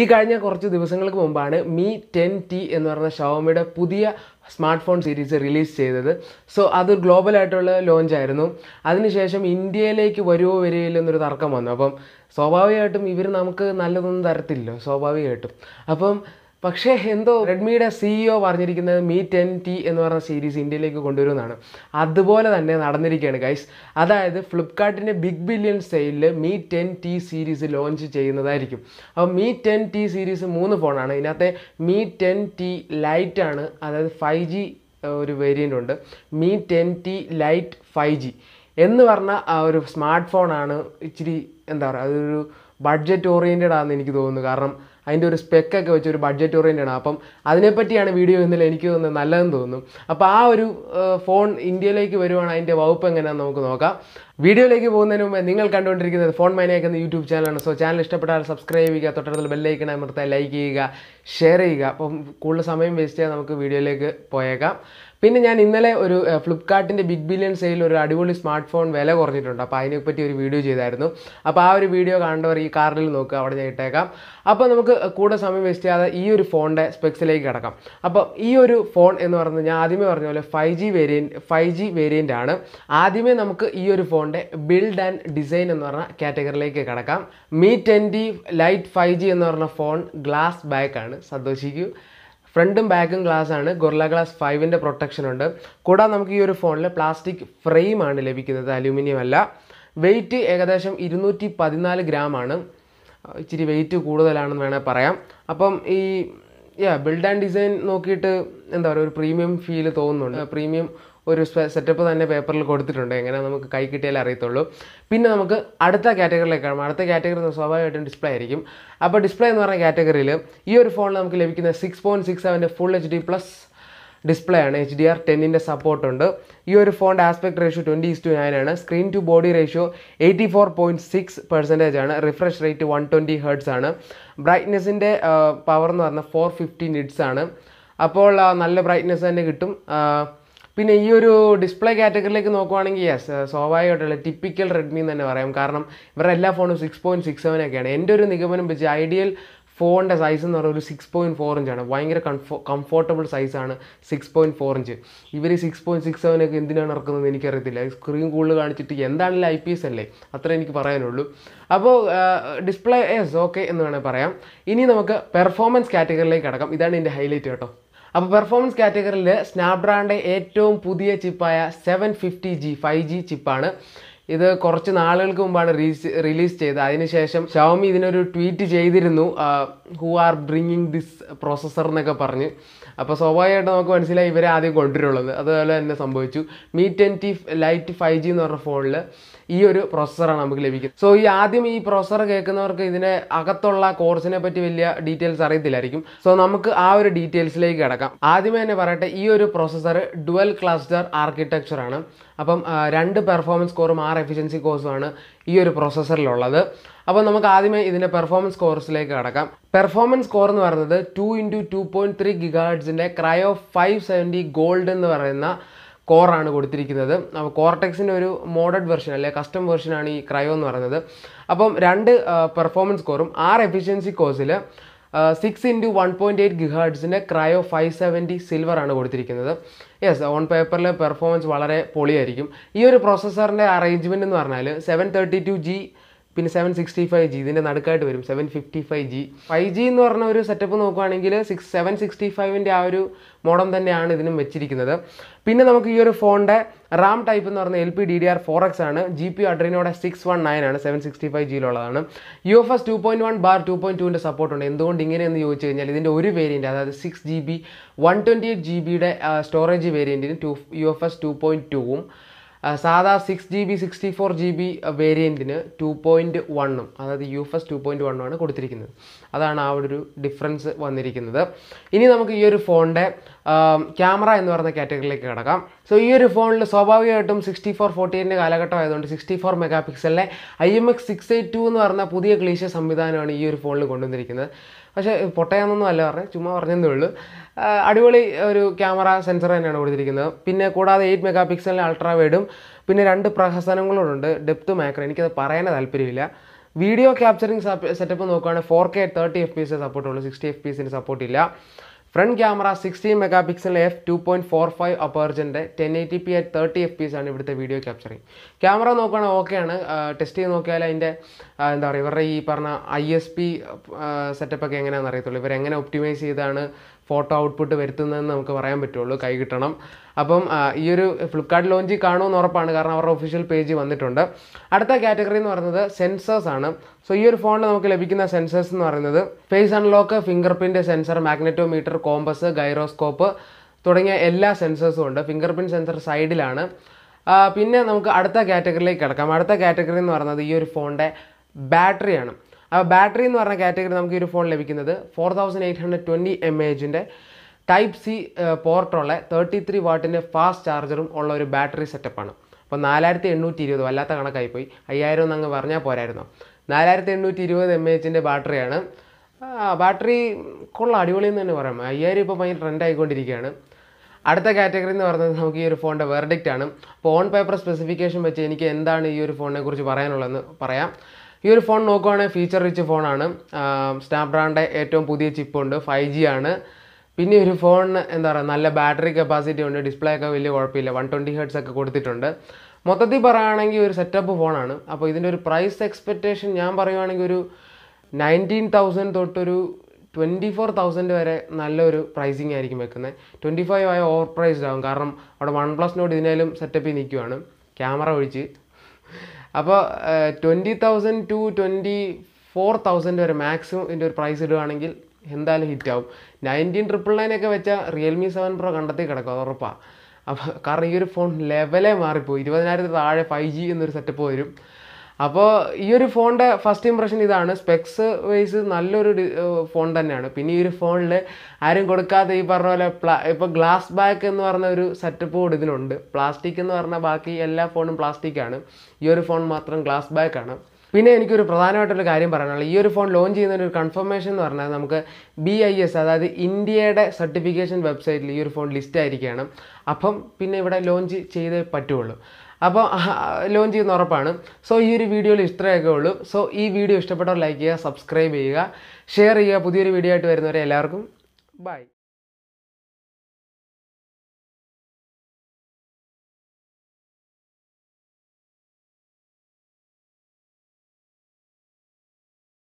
ഈ കഴിഞ്ഞ കുറച്ച് ദിവസങ്ങൾക്ക് മുമ്പാണ് മീ ടെൻ ടി എന്ന് പറഞ്ഞ ഷവോമിയുടെ പുതിയ സ്മാർട്ട് ഫോൺ സീരീസ് റിലീസ് ചെയ്തത് സോ അത് ഗ്ലോബലായിട്ടുള്ള ആയിരുന്നു അതിനുശേഷം ഇന്ത്യയിലേക്ക് വരുമോ വരികയില്ല എന്നൊരു തർക്കം വന്നു അപ്പം സ്വാഭാവികമായിട്ടും ഇവർ നമുക്ക് നല്ലതൊന്നും തരത്തില്ലല്ലോ സ്വാഭാവികമായിട്ടും അപ്പം പക്ഷേ എന്തോ റെഡ്മിയുടെ സിഇഒ e പറഞ്ഞിരിക്കുന്നത് മീ ടെൻ ടി എന്ന് പറഞ്ഞ സീരീസ് ഇന്ത്യയിലേക്ക് കൊണ്ടുവരുമെന്നാണ് അതുപോലെ തന്നെ നടന്നിരിക്കുകയാണ് ഗൈസ് അതായത് ഫ്ലിപ്കാർട്ടിൻ്റെ ബിഗ് ബില്യൺ സെയിലിൽ Mi ten T series launch ചെയ്യുന്നതായിരിക്കും അപ്പോൾ മീ ടെൻ ടി സീരീസ് മൂന്ന് ഫോണാണ് ഇതിനകത്തെ മീ ടെൻ ടി ലൈറ്റ് ആണ് അതായത് ഫൈവ് ജി ഒരു വേരിയൻ്റ് ഉണ്ട് Mi ten T lite five G എന്ന് പറഞ്ഞ ആ ഒരു സ്മാർട്ട് ഫോണാണ് ഇച്ചിരി എന്താ പറയുക അതൊരു ബഡ്ജറ്റ് ഓറിയൻറ്റഡ് ആണെന്ന് എനിക്ക് തോന്നുന്നു കാരണം അതിൻ്റെ ഒരു സ്പെക്കൊക്കെ വെച്ച് ഒരു ബഡ്ജറ്റ് ഓറിയൻ്റ് ആണ് അപ്പം അതിനെപ്പറ്റിയാണ് വീഡിയോ ഇന്നലെ എനിക്ക് തോന്നുന്നത് നല്ലതെന്ന് തോന്നുന്നു അപ്പോൾ ആ ഒരു ഫോൺ ഇന്ത്യയിലേക്ക് വരുവാണ് അതിൻ്റെ വകുപ്പ് എങ്ങനെയാണെന്ന് നമുക്ക് നോക്കാം വീഡിയോയിലേക്ക് പോകുന്നതിന് മുമ്പ് നിങ്ങൾ കണ്ടുകൊണ്ടിരിക്കുന്നത് ഫോൺ മൈനേക്ക് എന്ന യൂട്യൂബ് ചാനലാണ് സോ ചാനൽ ഇഷ്ടപ്പെട്ടാൽ സബ്സ്ക്രൈബ് ചെയ്യുക തൊട്ടടുത്തുള്ള ബെല്ലൈക്കൺ അമർത്താൻ ലൈക്ക് ചെയ്യുക ഷെയർ ചെയ്യുക അപ്പം കൂടുതൽ സമയം വേസ്റ്റ് ചെയ്യാൻ നമുക്ക് വീഡിയോയിലേക്ക് പോയേക്കാം പിന്നെ ഞാൻ ഇന്നലെ ഒരു ഫ്ലിപ്കാർട്ടിൻ്റെ ബിഗ് ബില്യൺ സെയിൽ ഒരു അടിപൊളി സ്മാർട്ട് ഫോൺ വില കുറഞ്ഞിട്ടുണ്ട് അപ്പോൾ അതിനെപ്പറ്റി ഒരു വീഡിയോ ചെയ്തായിരുന്നു അപ്പോൾ ആ ഒരു വീഡിയോ കണ്ടവർ ഈ കാർഡിൽ നോക്കുക അവിടെ ഞാൻ ഇട്ടേക്കാം അപ്പോൾ നമുക്ക് കൂടെ സമയം വേസ്റ്റ് ചെയ്യാതെ ഈ ഒരു ഫോണിൻ്റെ സ്പെക്സിലേക്ക് കിടക്കാം അപ്പോൾ ഈ ഒരു ഫോൺ എന്ന് പറയുന്നത് ഞാൻ ആദ്യമേ പറഞ്ഞ പോലെ five G variant five G variant ആണ് ആദ്യമേ നമുക്ക് ഈ ഒരു ഫോണിൻ്റെ ബിൽഡ് ആൻഡ് ഡിസൈൻ എന്ന് പറഞ്ഞ കാറ്റഗറിയിലേക്ക് കിടക്കാം Mi twenty lite five G എന്ന് പറഞ്ഞ ഫോൺ ഗ്ലാസ് ബാക്ക് ആണ് സന്തോഷിക്കൂ ഫ്രണ്ടും ബാക്കും ഗ്ലാസ് ആണ് ഗൊർല ഗ്ലാസ് ഫൈവിൻ്റെ പ്രൊട്ടക്ഷൻ ഉണ്ട് കൂടാതെ നമുക്ക് ഈ ഒരു ഫോണിൽ പ്ലാസ്റ്റിക് ഫ്രെയിമാണ് ലഭിക്കുന്നത് അലൂമിനിയം അല്ല വെയിറ്റ് ഏകദേശം ഇരുന്നൂറ്റി പതിനാല് ഗ്രാം ആണ് ഇച്ചിരി വെയിറ്റ് കൂടുതലാണെന്ന് വേണമെങ്കിൽ പറയാം അപ്പം ഈ യാ ബിൽഡ് ആൻഡ് ഡിസൈൻ നോക്കിയിട്ട് എന്താ പറയുക ഒരു പ്രീമിയം ഫീൽ തോന്നുന്നുണ്ട് പ്രീമിയം ഒരു സെറ്റപ്പ് തന്നെ പേപ്പറിൽ കൊടുത്തിട്ടുണ്ട് എങ്ങനെ നമുക്ക് കൈ കിട്ടിയാലേ അറിയത്തുള്ളൂ പിന്നെ നമുക്ക് അടുത്ത കാറ്റഗറിയിലേക്ക് കാണാം അടുത്ത കാറ്റഗറി സ്വാഭാവികമായിട്ടും ഡിസ്പ്ലേ ആയിരിക്കും അപ്പോൾ ഡിസ്പ്ലേ എന്ന് പറഞ്ഞ കാറ്റഗറിയിൽ ഈ ഒരു ഫോണിൽ നമുക്ക് ലഭിക്കുന്ന സിക്സ് പോയിൻറ്റ് സിക്സ് സെവൻ്റെ full H D plus display ആണ് എച്ച് ഡി ആർ ടെന്നിൻ്റെ സപ്പോർട്ടുണ്ട് ഈ ഒരു ഫോണിൻ്റെ aspect ratio twenty is to nine ആണ് screen to body ratio eighty four point six percentage ആണ് refresh rate one twenty hertz ആണ് ബ്രൈറ്റ്നെസ്സിൻ്റെ പവർ എന്ന് പറഞ്ഞാൽ ഫോർ ഫിഫ്റ്റി നിറ്റ്സ് ആണ് അപ്പോൾ നല്ല ബ്രൈറ്റ്നെസ് തന്നെ കിട്ടും പിന്നെ ഈ ഒരു ഡിസ്പ്ലേ കാറ്റഗറിയിലേക്ക് നോക്കുവാണെങ്കിൽ യെസ് uh, സ്വാഭാവികമായിട്ടുള്ള ടിപ്പിക്കൽ റെഡ്മി എന്ന് തന്നെ പറയാം കാരണം ഇവരുടെ എല്ലാ ഫോണും സിക്സ് പോയിൻറ്റ് സിക്സ് സെവൻ ഒക്കെയാണ് എൻ്റെ ഒരു നിഗമനം വെച്ച് ഐഡിയൽ ഫോണിൻ്റെ സൈസ് എന്ന് പറയുന്നത് ഒരു സിക്സ് പോയിൻറ്റ് ഫോർ ഇഞ്ചാണ് ഭയങ്കര കംഫോ കംഫോർട്ടബിൾ സൈസാണ് സിക്സ് പോയിൻറ്റ് ഫോർ ഇഞ്ച് ഇവർ സിക്സ് പോയിൻറ്റ് സിക്സ് സെവനൊക്കെ എന്തിനാണ് ഇറക്കുന്നത് എനിക്കറിയത്തില്ല സ്ക്രീൻ കൂടുതൽ കാണിച്ചിട്ട് എന്താണെങ്കിലും ഐ പി എസ് അല്ലേ അത്ര എനിക്ക് പറയാനുള്ളൂ അപ്പോൾ ഡിസ്പ്ലേ എസ് ഓക്കെ എന്ന് വേണമെങ്കിൽ പറയാം ഇനി നമുക്ക് പെർഫോമൻസ് കാറ്റഗറിയിലേക്ക് കടക്കാം ഇതാണ് എൻ്റെ ഹൈലൈറ്റ് കേട്ടോ അപ്പോൾ പെർഫോമൻസ് കാറ്റഗറിയിൽ സ്നാപ്ഡ്രാഗണിൻ്റെ ഏറ്റവും പുതിയ ചിപ്പായ seven fifty G five G ചിപ്പാണ് ഇത് കുറച്ച് നാളുകൾക്ക് മുമ്പാണ് റിലീസ് ചെയ്തത് അതിനുശേഷം ഷവമി ഇതിനൊരു ട്വീറ്റ് ചെയ്തിരുന്നു who are bringing this processor എന്നൊക്കെ പറഞ്ഞ് അപ്പോൾ സ്വാഭാവികമായിട്ട് നമുക്ക് മനസ്സിലായി ഇവരെ ആദ്യം കൊണ്ടുവരുള്ളത് അതുപോലെ തന്നെ സംഭവിച്ചു Mi twenty lite five G എന്ന് പറഞ്ഞ ഫോണിൽ ഈ ഒരു പ്രൊസസ്സറാണ് നമുക്ക് ലഭിക്കുന്നത് സോ ഈ ആദ്യം ഈ പ്രൊസസ്സർ കേൾക്കുന്നവർക്ക് ഇതിനെ അകത്തുള്ള കോഴ്സിനെ പറ്റി വലിയ ഡീറ്റെയിൽസ് അറിയത്തില്ലായിരിക്കും സോ നമുക്ക് ആ ഒരു ഡീറ്റെയിൽസിലേക്ക് കിടക്കാം ആദ്യമേ തന്നെ പറയട്ടെ ഈ ഒരു പ്രൊസസ്സർ ഡുവൽ ക്ലസ്റ്റർ ആർക്കിടെക്ചർ ആണ് അപ്പം രണ്ട് പെർഫോമൻസ് കോറും ആറ് എഫിഷ്യൻസി കോഴ്സുമാണ് ഈ ഒരു പ്രൊസസ്സറിലുള്ളത് അപ്പോൾ നമുക്ക് ആദ്യമേ ഇതിൻ്റെ പെർഫോമൻസ് കോർസിലേക്ക് കടക്കാം പെർഫോമൻസ് സ്കോർ എന്ന് പറയുന്നത് two into two point three ഗിഗാഡ്സിൻ്റെ ക്രയോ ഫൈവ് സെവൻറ്റി ഗോൾഡ് എന്ന് പറയുന്ന കോറാണ് കൊടുത്തിരിക്കുന്നത് അപ്പോൾ കോർടെക്സിൻ്റെ ഒരു മോഡേൺ വെർഷൻ അല്ലെ കസ്റ്റം വെർഷനാണ് ഈ ക്രയോ എന്ന് പറയുന്നത് അപ്പം രണ്ട് പെർഫോമൻസ് കോറും ആറ് എഫിഷ്യൻസി കോഴ്സിൽ six into one point eight ഗിഹാഡ്സിൻ്റെ ക്രയോ ഫൈവ് സെവൻറ്റി സിൽവർ ആണ് കൊടുത്തിരിക്കുന്നത് യെസ് ഓൺ പേപ്പറിലെ പെർഫോമൻസ് വളരെ പൊളിയായിരിക്കും ഈ ഒരു പ്രോസസ്സറിൻ്റെ അറേഞ്ച്മെൻറ്റ് എന്ന് പറഞ്ഞാൽ സെവൻ തേർട്ടി ടു ജി പിന്നെ സെവൻ സിക്സ്റ്റി ഫൈവ് ജി ഇതിൻ്റെ നടുക്കായിട്ട് വരും seven fifty five G five G എന്ന് പറഞ്ഞ ഒരു സെറ്റപ്പ് നോക്കുകയാണെങ്കിൽ സിക്സ് സെവൻ സിക്സ്റ്റി ഫൈവിൻ്റെ ആ ഒരു മോഡം തന്നെയാണ് ഇതിനും വെച്ചിരിക്കുന്നത് പിന്നെ നമുക്ക് ഈ ഒരു ഫോണിൻ്റെ റാം ടൈപ്പ് എന്ന് പറഞ്ഞാൽ L P D D R four X ആണ് ജി പി അഡ്രീനോടെ സിക്സ് വൺ നയൻ ആണ് സെവൻ സിക്സ്റ്റി ഫൈവ് ജിയിലുള്ളതാണ് U F S two point one bar two point ടുവിൻ്റെ സപ്പോർട്ട് ഉണ്ട് എന്തുകൊണ്ട് ഇങ്ങനെയെന്ന് ചോദിച്ചു കഴിഞ്ഞാൽ ഇതിൻ്റെ ഒരു വേരിയൻറ്റ് അതായത് six G B one twenty eight G ബിയുടെ സ്റ്റോറേജ് വേരിയൻറ്റിന് to U F S two point ടുവും സാധാ six G B sixty four G B വേരിയൻറ്റിന് ടു പോയിൻറ്റ് വണ്ണും അതായത് U F S two point വണ്ണുമാണ് കൊടുത്തിരിക്കുന്നത് അതാണ് ആ ഒരു ഡിഫറൻസ് വന്നിരിക്കുന്നത് ഇനി നമുക്ക് ഈ ഒരു ഫോണിൻ്റെ ക്യാമറ എന്ന് പറയുന്ന കാറ്റഗറിയിലേക്ക് കിടക്കാം സോ ഈ ഒരു ഫോണിൽ സ്വാഭാവികമായിട്ടും സിക്സ്റ്റി ഫോർ ഫോർട്ടി എയ്റ്റിൻ്റെ കാലഘട്ടം ആയതുകൊണ്ട് സിക്സ്റ്റി ഫോർ മെഗാ പിക്സലിലെ I M X six eight two എന്ന് പറയുന്ന പുതിയ ക്ലീശ സംവിധാനമാണ് ഈ ഒരു ഫോണിൽ കൊണ്ടുവന്നിരിക്കുന്നത് പക്ഷേ പൊട്ടയാണെന്നൊന്നും അല്ല പറഞ്ഞത് ചുമ്മാ പറഞ്ഞതേ ഉള്ളൂ അടിപൊളി ഒരു ക്യാമറ സെൻസർ തന്നെയാണ് കൊടുത്തിരിക്കുന്നത് പിന്നെ കൂടാതെ എയ്റ്റ് മെഗാ പിക്സലിന് അൾട്രാ വേഡും പിന്നെ രണ്ട് പ്രഹസനങ്ങളോടുണ്ട് ഡെപ്ത് മാക്രോ എനിക്കത് പറയാനേ താല്പര്യമില്ല വീഡിയോ ക്യാപ്ചറിങ് സെറ്റപ്പ് നോക്കുകയാണെങ്കിൽ four K thirty F P S സപ്പോർട്ടുള്ളൂ സിക്സ്റ്റി എഫ് പി എസിന് സപ്പോർട്ടില്ല front camera sixteen mega pixel F two point four five അപ്പേർജൻ്റെ ten eighty P at thirty F P S ആണ് ഇവിടുത്തെ വീഡിയോ ക്യാപ്ചറിങ് ക്യാമറ നോക്കുകയാണെങ്കിൽ ഓക്കെയാണ് test ചെയ്ത് നോക്കിയാൽ അതിൻ്റെ എന്താ പറയുക ഇവരുടെ ഈ പറഞ്ഞ ഐ എസ് പി സെറ്റപ്പൊക്കെ എങ്ങനെയാണെന്ന് അറിയത്തുള്ളൂ ഇവരെങ്ങനെ ഒപ്റ്റിമൈസ് ചെയ്താണ് ഫോട്ടോ ഔട്ട്പുട്ട് വരുത്തുന്നതെന്ന് നമുക്ക് പറയാൻ പറ്റുള്ളൂ കൈ കിട്ടണം അപ്പം ഈ ഒരു ഫ്ലിപ്കാർട്ട് ലോഞ്ച് കാണുമെന്ന് ഉറപ്പാണ് കാരണം അവരുടെ ഒഫീഷ്യൽ പേജ് വന്നിട്ടുണ്ട് അടുത്ത കാറ്റഗറി എന്ന് പറയുന്നത് സെൻസേഴ്സ് ആണ് സോ ഈ ഒരു ഫോണിൽ നമുക്ക് ലഭിക്കുന്ന സെൻസേഴ്സ് എന്ന് പറയുന്നത് face unlock fingerprint sensor magnetometer compass gyroscope തുടങ്ങിയ എല്ലാ സെൻസേഴ്സും ഉണ്ട് ഫിംഗർ പ്രിൻറ്റ് സെൻസർ സൈഡിലാണ് പിന്നെ നമുക്ക് അടുത്ത കാറ്റഗറിയിലേക്ക് കിടക്കാം അടുത്ത കാറ്റഗറി എന്ന് പറയുന്നത് ഈ ഒരു ഫോണിൻ്റെ ബാറ്ററിയാണ് അപ്പോൾ ബാറ്ററി എന്ന് പറഞ്ഞ കാറ്റഗറി നമുക്ക് ഈ ഒരു ഫോൺ ലഭിക്കുന്നത് four thousand eight hundred twenty M എച്ചിൻ്റെ ടൈപ്പ് സി പോർട്ടുള്ള തേർട്ടി ത്രീ വാട്ടിൻ്റെ ഫാസ്റ്റ് ചാർജറും ഉള്ള ഒരു ബാറ്ററി സെറ്റപ്പാണ് അപ്പോൾ നാലായിരത്തി എണ്ണൂറ്റി ഇരുപത് വല്ലാത്ത പോയി അയ്യായിരം എന്നങ്ങ് പറഞ്ഞാൽ പോരായിരുന്നു നാലായിരത്തി എണ്ണൂറ്റി ഇരുപത് എം എച്ചിൻ്റെ ബാറ്ററിയാണ് ബാറ്ററി കൊള്ള അടിപൊളി എന്ന് തന്നെ പറയാം അയ്യായിരം ഇപ്പോൾ ഭയങ്കര ട്രെൻഡ് ആയിക്കൊണ്ടിരിക്കുകയാണ് അടുത്ത കാറ്റഗറി എന്ന് പറയുന്നത് നമുക്ക് ഈ ഒരു ഫോണിൻ്റെ വെർഡിക്റ്റ് ആണ് അപ്പോൾ ഓൺ പേപ്പർ സ്പെസിഫിക്കേഷൻ വെച്ച് എനിക്ക് എന്താണ് ഈ ഒരു ഫോണിനെ കുറിച്ച് പറയാനുള്ളതെന്ന് പറയാം ഈ ഒരു ഫോൺ നോക്കുവാണെങ്കിൽ ഫീച്ചർ റിച്ച് ഫോണാണ് സ്നാപ്ഡ്രാഗണിൻ്റെ ഏറ്റവും പുതിയ ചിപ്പുണ്ട് ഫൈവ് ജി ആണ് പിന്നെ ഒരു ഫോൺ എന്താ പറയുക നല്ല ബാറ്ററി കപ്പാസിറ്റി ഉണ്ട് ഡിസ്പ്ലേ ഒക്കെ വലിയ കുഴപ്പമില്ല വൺ ട്വൻറ്റി ഹെഡ്സ് ഒക്കെ കൊടുത്തിട്ടുണ്ട് മൊത്തത്തിൽ പറയുകയാണെങ്കിൽ ഒരു സെറ്റപ്പ് ഫോണാണ് അപ്പോൾ ഇതിൻ്റെ ഒരു പ്രൈസ് എക്സ്പെക്റ്റേഷൻ ഞാൻ പറയുവാണെങ്കിൽ ഒരു നയൻറ്റീൻ തൗസൻഡ് തൊട്ടൊരു ട്വൻറ്റി ഫോർ തൗസൻഡ് വരെ നല്ലൊരു പ്രൈസിങ് ആയിരിക്കും വെക്കുന്നത് ട്വൻറ്റി ഫൈവ് ആയ ഓവർ പ്രൈസ്ഡ് ആകും കാരണം അവിടെ വൺ പ്ലസ് നോട്ട് ഇതിനേലും സെറ്റപ്പിൽ നിൽക്കുവാണ് ക്യാമറ ഒഴിച്ച് അപ്പോൾ twenty thousand to twenty four thousand വരെ മാക്സിമം ഇതിൻ്റെ ഒരു പ്രൈസ് ഇടുകയാണെങ്കിൽ എന്തായാലും ഹിറ്റ് ആവും നയൻറ്റീൻ ട്രിപ്പിൾ നയൻ ഒക്കെ വെച്ചാൽ റിയൽമി സെവൻ പ്രോ കണ്ടെത്തി കിടക്കും ഉറപ്പാണ് അപ്പോൾ കാരണം ഈ ഒരു ഫോൺ ലെവലേ മാറിപ്പോയി ഇരുപതിനായിരത്തിന് താഴെ ഫൈവ് ജി എന്നൊരു സെറ്റപ്പ് വരും അപ്പോൾ ഈ ഒരു ഫോണിൻ്റെ ഫസ്റ്റ് ഇമ്പ്രഷൻ ഇതാണ് സ്പെക്സ് വൈസ് നല്ലൊരു ഫോൺ തന്നെയാണ് പിന്നെ ഈ ഒരു ഫോണിൽ ആരും കൊടുക്കാത്ത ഈ പറഞ്ഞ പോലെ പ്ലാ ഇപ്പോൾ ഗ്ലാസ് ബാക്ക് എന്ന് പറഞ്ഞ ഒരു സെറ്റപ്പ് കൂടി ഇതിനുണ്ട് പ്ലാസ്റ്റിക് എന്ന് പറഞ്ഞാൽ ബാക്കി എല്ലാ ഫോണും പ്ലാസ്റ്റിക്കാണ് ഈ ഒരു ഫോൺ മാത്രം ഗ്ലാസ് ബാക്കാണ് പിന്നെ എനിക്കൊരു പ്രധാനമായിട്ടൊരു കാര്യം പറയാനുള്ളത് ഈ ഒരു ഫോൺ ലോഞ്ച് ചെയ്യുന്നതിൻ്റെ ഒരു കൺഫർമേഷൻ എന്ന് പറഞ്ഞാൽ നമുക്ക് ബി ഐ എസ് അതായത് ഇന്ത്യയുടെ സർട്ടിഫിക്കേഷൻ വെബ്സൈറ്റിൽ ഈ ഒരു ഫോൺ ലിസ്റ്റ് ആയിരിക്കുകയാണ് അപ്പം പിന്നെ ഇവിടെ ലോഞ്ച് ചെയ്തേ പറ്റുള്ളൂ അപ്പോൾ ലോഞ്ച് ചെയ്യുന്ന ഉറപ്പാണ് സോ ഈ ഒരു വീഡിയോയിൽ ഇത്രയൊക്കെ ഉള്ളൂ സോ ഈ വീഡിയോ ഇഷ്ടപ്പെട്ടവർ ലൈക്ക് ചെയ്യുക സബ്സ്ക്രൈബ് ചെയ്യുക ഷെയർ ചെയ്യുക പുതിയൊരു വീഡിയോ ആയിട്ട് വരുന്നവരെ എല്ലാവർക്കും ബൈ